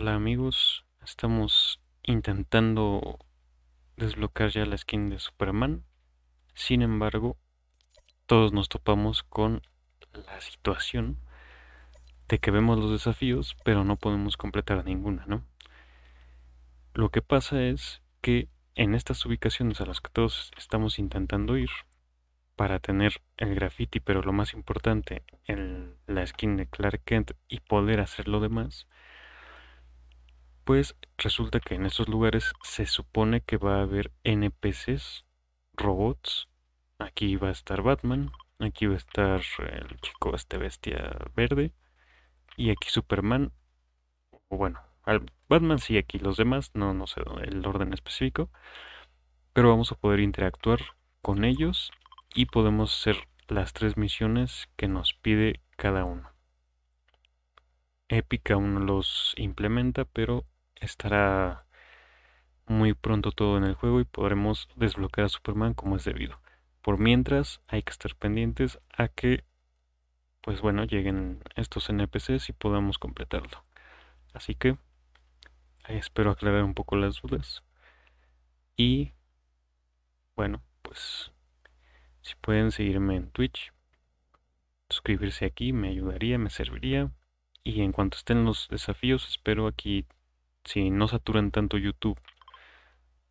Hola amigos, estamos intentando desbloquear ya la skin de Superman. Sin embargo, todos nos topamos con la situación de que vemos los desafíos, pero no podemos completar ninguna, ¿no? Lo que pasa es que en estas ubicaciones a las que todos estamos intentando ir, para tener el graffiti, pero lo más importante, la skin de Clark Kent y poder hacer lo demás, pues resulta que en estos lugares se supone que va a haber NPCs, robots. Aquí va a estar Batman, aquí va a estar el chico, este bestia verde, y aquí Superman. O bueno, Batman sí, aquí los demás, no, no sé el orden específico. Pero vamos a poder interactuar con ellos y podemos hacer las tres misiones que nos pide cada uno. Epic uno los implementa, pero estará muy pronto todo en el juego y podremos desbloquear a Superman como es debido. Por mientras hay que estar pendientes a que pues bueno, lleguen estos NPCs y podamos completarlo. Así que espero aclarar un poco las dudas. Y bueno, pues si pueden seguirme en Twitch, suscribirse aquí me ayudaría, me serviría. Y en cuanto estén los desafíos, espero aquí si no saturan tanto YouTube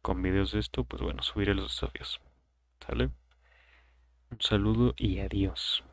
con videos de esto, pues bueno, subiré los desafíos. ¿Sale? Un saludo y adiós.